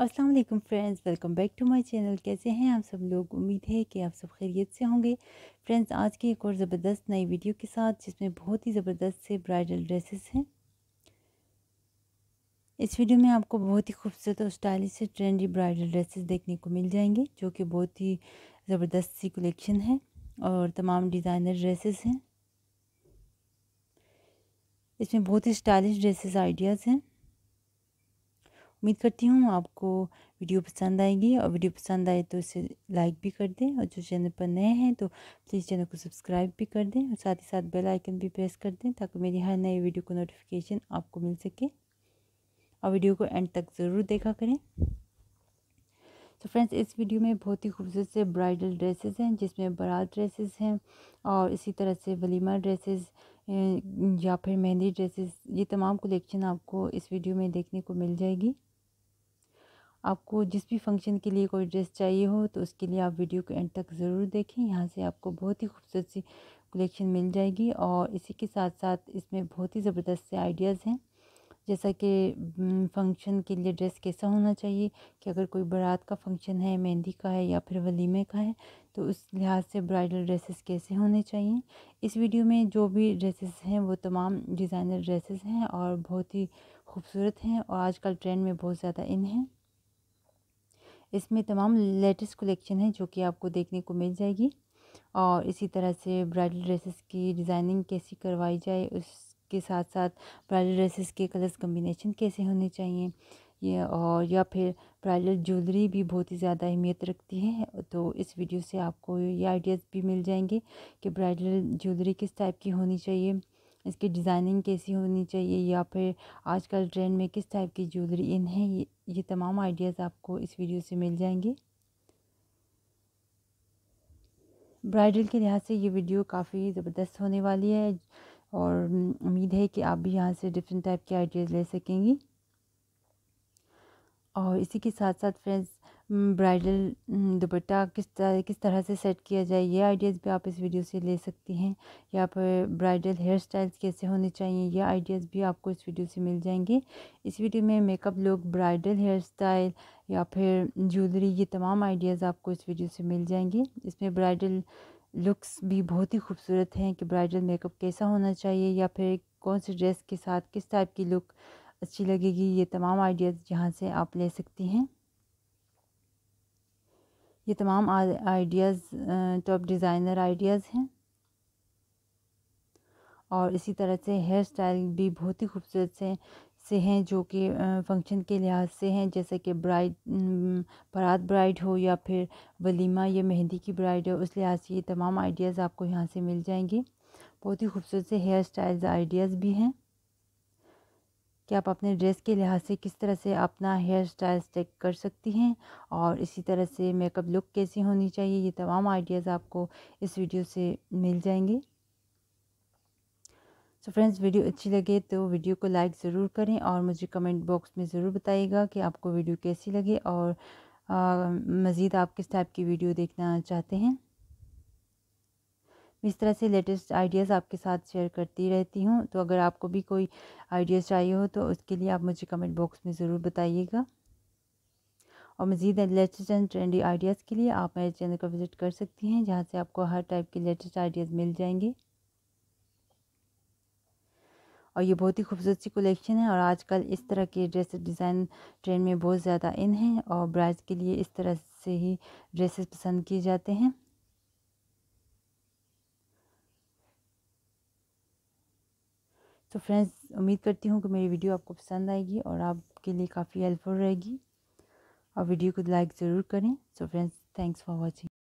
अस्सलाम वालेकुम friends welcome back to my channel कैसे हैं आप सब लोग उम्मीद है कि आप सब खैरियत से होंगे फ्रेंड्स आज की एक और ज़बरदस्त नई वीडियो के साथ जिसमें बहुत ही ज़बरदस्त से ब्राइडल ड्रेसेस हैं इस वीडियो में आपको बहुत ही खूबसूरत और स्टाइलिश से ट्रेंडी ब्राइडल ड्रेसेस देखने को मिल जाएंगे जो कि बहुत ही ज़बरदस्त सी कलेक्शन है और तमाम डिज़ाइनर ड्रेसेस हैं इसमें बहुत ही स्टाइलिश ड्रेसेस आइडियाज़ हैं उम्मीद करती हूँ आपको वीडियो पसंद आएगी और वीडियो पसंद आए तो इसे लाइक भी कर दें और जो चैनल पर नए हैं तो प्लीज़ चैनल को सब्सक्राइब भी कर दें और साथ ही साथ बेल आइकन भी प्रेस कर दें ताकि मेरी हर नई वीडियो को नोटिफिकेशन आपको मिल सके और वीडियो को एंड तक ज़रूर देखा करें तो फ्रेंड्स इस वीडियो में बहुत ही खूबसूरत से ब्राइडल ड्रेसेस हैं जिसमें बारात ड्रेसेस हैं और इसी तरह से वलीमा ड्रेसेस या फिर मेहंदी ड्रेसेस ये तमाम कलेक्शन आपको इस वीडियो में देखने को मिल जाएगी आपको जिस भी फंक्शन के लिए कोई ड्रेस चाहिए हो तो उसके लिए आप वीडियो को एंड तक ज़रूर देखें यहाँ से आपको बहुत ही खूबसूरत सी कलेक्शन मिल जाएगी और इसी के साथ साथ इसमें बहुत ही ज़बरदस्त से आइडियाज़ हैं जैसा कि फंक्शन के लिए ड्रेस कैसा होना चाहिए कि अगर कोई बारात का फंक्शन है मेहंदी का है या फिर वलीमे का है तो उस लिहाज से ब्राइडल ड्रेसेस कैसे होने चाहिए इस वीडियो में जो भी ड्रेसेस हैं वो तमाम डिज़ाइनर ड्रेसेस हैं और बहुत ही खूबसूरत हैं और आजकल ट्रेंड में बहुत ज़्यादा इन हैं इसमें तमाम लेटेस्ट कलेक्शन है जो कि आपको देखने को मिल जाएगी और इसी तरह से ब्राइडल ड्रेसेस की डिज़ाइनिंग कैसी करवाई जाए उसके साथ साथ ब्राइडल ड्रेसेस के कलर्स कम्बिनेशन कैसे होने चाहिए ये और या फिर ब्राइडल ज्वेलरी भी बहुत ही ज़्यादा अहमियत रखती है तो इस वीडियो से आपको ये आइडियाज़ भी मिल जाएंगे कि ब्राइडल ज्वेलरी किस टाइप की होनी चाहिए इसकी डिज़ाइनिंग कैसी होनी चाहिए या फिर आजकल ट्रेंड में किस टाइप की ज्वेलरी इन है ये ये तमाम आइडियाज़ आपको इस वीडियो से मिल जाएंगे ब्राइडल के लिहाज से ये वीडियो काफ़ी ज़बरदस्त होने वाली है और उम्मीद है कि आप भी यहाँ से डिफरेंट टाइप के आइडियाज़ ले सकेंगी और इसी के साथ साथ फ्रेंड्स ब्राइडल दुपट्टा किस तरह किस तरह से सेट किया जाए ये आइडियाज़ भी आप इस वीडियो से ले सकती हैं या पर ब्राइडल हेयर स्टाइल्स कैसे होने चाहिए ये आइडियाज़ भी आपको इस वीडियो से मिल जाएंगे इस वीडियो में makeup look bridal hair style या फिर ज्वेलरी ये तमाम आइडियाज़ आपको इस वीडियो से मिल जाएंगे इसमें ब्राइडल लुक्स भी बहुत ही खूबसूरत हैं कि ब्राइडल मेकअप कैसा होना चाहिए या फिर कौन से ड्रेस के साथ किस टाइप की लुक अच्छी लगेगी ये तमाम आइडियाज़ यहाँ से आप ले सकती हैं ये तमाम आइडियाज़ टॉप डिज़ाइनर आइडियाज़ हैं और इसी तरह से हेयर स्टाइल भी बहुत ही खूबसूरत से से हैं जो कि फंक्शन के लिहाज से हैं जैसे कि ब्राइड बारात ब्राइड हो या फिर वलीमा या मेहंदी की ब्राइड हो उस लिहाज से ये तमाम आइडियाज़ आपको यहाँ से मिल जाएंगे बहुत ही खूबसूरत से हेयर स्टाइल्स आइडियाज़ भी हैं कि आप अपने ड्रेस के लिहाज से किस तरह से अपना हेयर स्टाइल चेक कर सकती हैं और इसी तरह से मेकअप लुक कैसी होनी चाहिए ये तमाम आइडियाज़ आपको इस वीडियो से मिल जाएंगे सो so फ्रेंड्स वीडियो अच्छी लगे तो वीडियो को लाइक ज़रूर करें और मुझे कमेंट बॉक्स में ज़रूर बताइएगा कि आपको वीडियो कैसी लगे और मज़ीद आप किस टाइप की वीडियो देखना चाहते हैं इस तरह से लेटेस्ट आइडियाज़ आपके साथ शेयर करती रहती हूँ तो अगर आपको भी कोई आइडियाज़ चाहिए हो तो उसके लिए आप मुझे कमेंट बॉक्स में ज़रूर बताइएगा और मज़ीद लेटेस्ट एंड ट्रेंडी आइडियाज़ के लिए आप मेरे चैनल को विज़िट कर सकती हैं जहाँ से आपको हर टाइप के लेटेस्ट आइडियाज़ मिल जाएंगे और ये बहुत ही खूबसूरत सी कलेक्शन है और आजकल इस तरह के ड्रेस डिज़ाइन ट्रेंड में बहुत ज़्यादा इन हैं और ब्राइड्स के लिए इस तरह से ही ड्रेसेस पसंद किए जाते हैं तो फ्रेंड्स उम्मीद करती हूँ कि मेरी वीडियो आपको पसंद आएगी और आपके लिए काफ़ी हेल्पफुल रहेगी और वीडियो को लाइक ज़रूर करें so friends thanks for watching